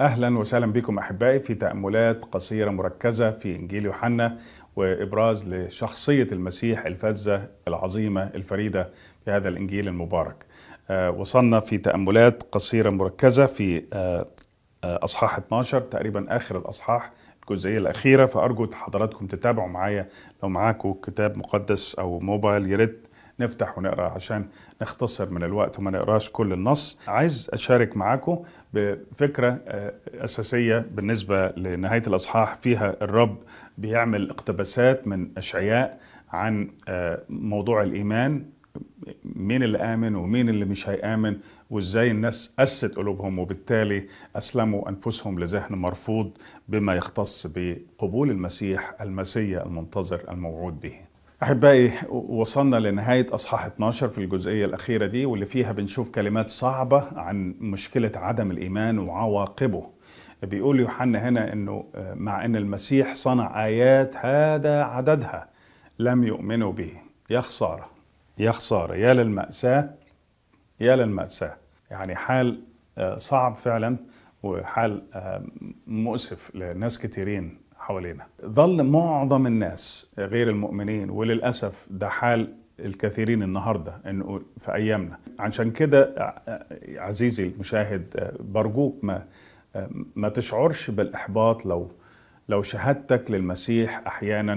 اهلا وسهلا بكم احبائي في تاملات قصيره مركزه في انجيل يوحنا وابراز لشخصيه المسيح الفذه العظيمه الفريده في هذا الانجيل المبارك. آه، وصلنا في تاملات قصيره مركزه في آه، آه، اصحاح 12 تقريبا اخر الاصحاح الجزئيه الاخيره فارجو حضراتكم تتابعوا معايا لو معاكم كتاب مقدس او موبايل يا ريت نفتح ونقرا عشان نختصر من الوقت وما نقراش كل النص عايز اشارك معاكم بفكره آه، اساسيه بالنسبه لنهايه الاصحاح فيها الرب بيعمل اقتباسات من اشعياء عن آه، موضوع الايمان مين اللي آمن ومين اللي مش هيآمن وإزاي الناس قست قلوبهم وبالتالي أسلموا أنفسهم لذهن مرفوض بما يختص بقبول المسيح المسيا المنتظر الموعود به أحبائي وصلنا لنهاية أصحاح 12 في الجزئية الأخيرة دي واللي فيها بنشوف كلمات صعبة عن مشكلة عدم الإيمان وعواقبه بيقول يوحنا هنا أنه آه، مع أن المسيح صنع آيات هذا عددها لم يؤمنوا به يا خسارة يا خسارة يا للمأساة يا للمأساة يعني حال آه، صعب فعلا وحال آه، مؤسف لناس كتيرين حوالينا ظل معظم الناس غير المؤمنين وللأسف ده حال الكثيرين النهارده انه في ايامنا عشان كده عزيزي المشاهد برجوك ما ما تشعرش بالاحباط لو لو شهادتك للمسيح احيانا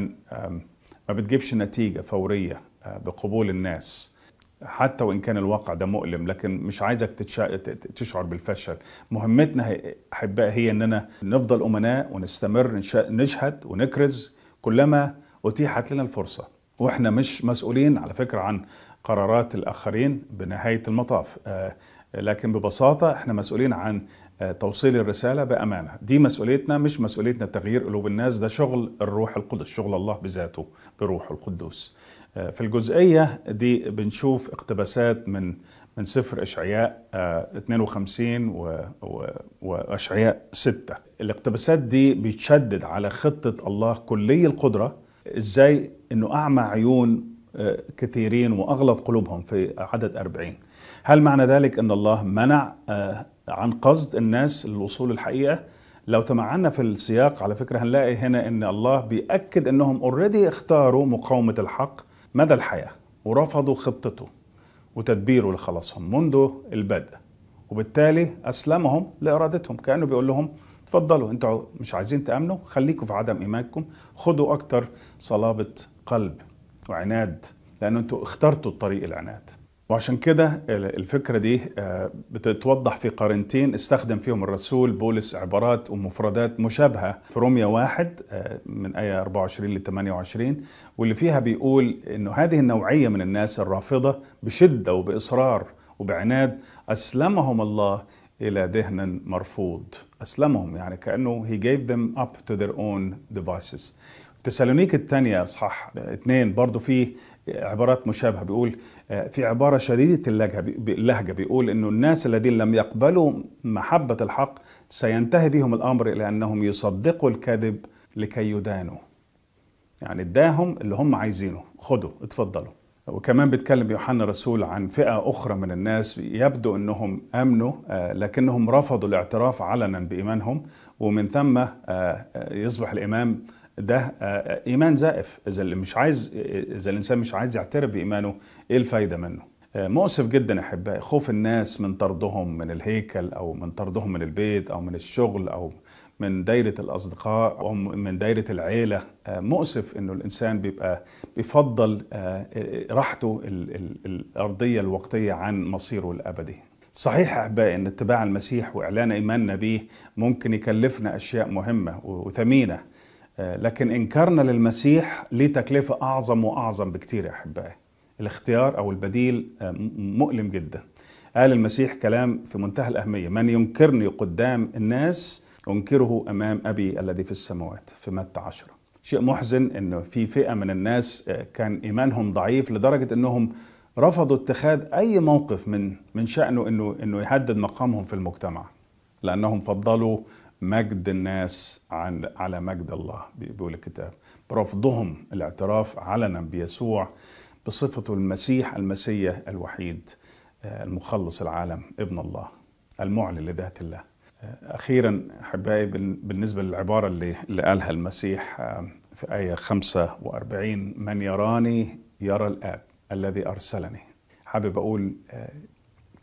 ما بتجيبش نتيجه فوريه آه، بقبول الناس حتى وان كان الواقع ده مؤلم لكن مش عايزك تتشع... تشعر بالفشل مهمتنا احبائي هي اننا نفضل امناء ونستمر نش... نشهد ونكرز كلما اتيحت لنا الفرصه واحنا مش مسؤولين على فكره عن قرارات الاخرين بنهايه المطاف آه، لكن ببساطه احنا مسؤولين عن آه، توصيل الرسالة بأمانة دي مسؤوليتنا مش مسؤوليتنا تغيير قلوب الناس ده شغل الروح القدس شغل الله بذاته بروحه القدوس في الجزئية دي بنشوف اقتباسات من من سفر اشعياء 52 آه، واشعياء 6 الاقتباسات دي بتشدد على خطة الله كلي القدرة ازاي انه اعمى عيون آه، كثيرين واغلط قلوبهم في عدد 40 هل معنى ذلك ان الله منع آه، عن قصد الناس للوصول الحقيقه لو تمعنا في السياق على فكره هنلاقي هنا ان الله بياكد انهم اوريدي اختاروا مقاومه الحق مدى الحياة ورفضوا خطته وتدبيره لخلاصهم منذ البدء وبالتالي أسلمهم لإرادتهم كأنه بيقول لهم تفضلوا انتوا مش عايزين تأمنوا خليكم في عدم إيمانكم خدوا أكتر صلابة قلب وعناد لأن انتوا اخترتوا الطريق العناد وعشان كده الفكرة دي آه، بتتوضح في قرنتين استخدم فيهم الرسول بولس عبارات ومفردات مشابهة في رومية واحد آه، من آية 24 ل 28 واللي فيها بيقول إنه هذه النوعية من الناس الرافضة بشدة وبإصرار وبعناد أسلمهم الله إلى دهن مرفوض أسلمهم يعني كأنه he gave them up to their own devices تسالونيك الثانية اصحاح اثنين برضو في عبارات مشابهة بيقول آه، في عبارة شديدة اللهجة بيقول انه الناس الذين لم يقبلوا محبة الحق سينتهي بهم الامر الى انهم يصدقوا الكذب لكي يدانوا يعني اداهم اللي هم عايزينه خدوا اتفضلوا وكمان بيتكلم يوحنا الرسول عن فئة أخرى من الناس يبدو أنهم أمنوا آه، لكنهم رفضوا الاعتراف علنا بإيمانهم ومن ثم آه، يصبح الإمام ده آه، آه، ايمان زائف اذا اللي مش عايز آه، اذا الانسان مش عايز يعترف بايمانه ايه الفايده منه مؤسف جدا احبائي خوف الناس من طردهم من الهيكل او من طردهم من البيت او من الشغل او من دايره الاصدقاء او من دايره العيله مؤسف انه الانسان بيبقى بيفضل راحته الارضيه الوقتيه عن مصيره الابدي صحيح احبائي ان اتباع المسيح واعلان ايماننا به ممكن يكلفنا اشياء مهمه وثمينه لكن انكارنا للمسيح ليه تكلفه اعظم واعظم بكتير يا احبائي الاختيار او البديل آه، مؤلم جدا قال المسيح كلام في منتهى الاهميه من ينكرني قدام الناس انكره امام ابي الذي في السماوات في متى عشره شيء محزن ان في فئه من الناس آه، كان ايمانهم ضعيف لدرجه انهم رفضوا اتخاذ اي موقف من من شانه انه انه يهدد مقامهم في المجتمع لانهم فضلوا مجد الناس عن على مجد الله بيقول الكتاب برفضهم الاعتراف علنا بيسوع بصفته المسيح المسيح الوحيد آه، المخلص العالم ابن الله المعلن لذات الله آه، أخيرا أحبائي بالنسبة للعبارة اللي, اللي قالها المسيح آه، في آية 45 من يراني يرى الآب الذي أرسلني حابب أقول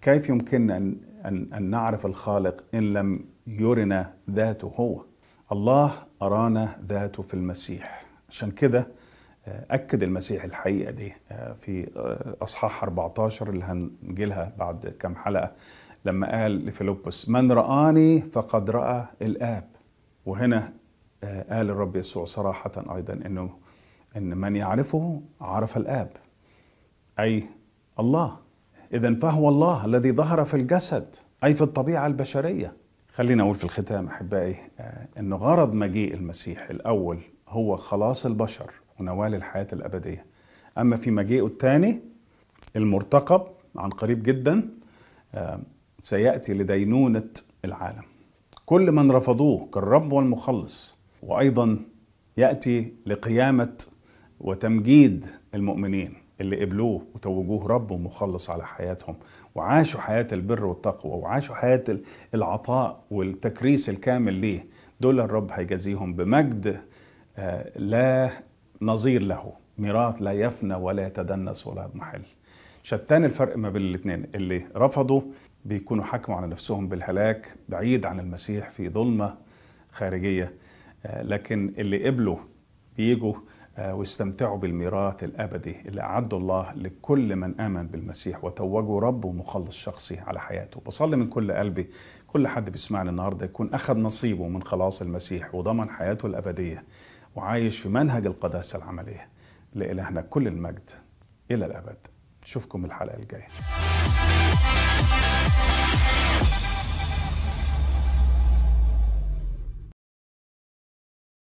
كيف يمكننا أن, أن, أن نعرف الخالق إن لم يرنا ذاته هو الله أرانا ذاته في المسيح عشان كده آه، أكد المسيح الحقيقة دي آه، في آه، أصحاح 14 اللي هنجي لها بعد كام حلقة لما قال لفيلبس من رآني فقد رأى الآب وهنا قال الرب يسوع صراحة أيضا أنه أن من يعرفه عرف الآب أي الله إذا فهو الله الذي ظهر في الجسد أي في الطبيعة البشرية خلينا أقول في الختام أحبائي آه، أن غرض مجيء المسيح الأول هو خلاص البشر ونوال الحياة الأبدية أما في مجيئه الثاني المرتقب عن قريب جدا آه، سيأتي لدينونة العالم كل من رفضوه كالرب والمخلص وأيضا يأتي لقيامة وتمجيد المؤمنين اللي قبلوه وتوجوه رب ومخلص على حياتهم وعاشوا حياة البر والتقوى وعاشوا حياة العطاء والتكريس الكامل ليه دول الرب هيجازيهم بمجد آه، لا نظير له ميراث لا يفنى ولا يتدنس ولا يضمحل شتان الفرق ما بين الاثنين اللي رفضوا بيكونوا حكموا على نفسهم بالهلاك بعيد عن المسيح في ظلمة خارجية آه، لكن اللي قبلوا بيجوا آه، واستمتعوا بالميراث الابدي اللي اعده الله لكل من امن بالمسيح وتوجوا رب ومخلص شخصي على حياته بصلي من كل قلبي كل حد بيسمعني النهارده يكون اخذ نصيبه من خلاص المسيح وضمن حياته الابديه وعايش في منهج القداسه العمليه لالهنا كل المجد الى الابد نشوفكم الحلقه الجايه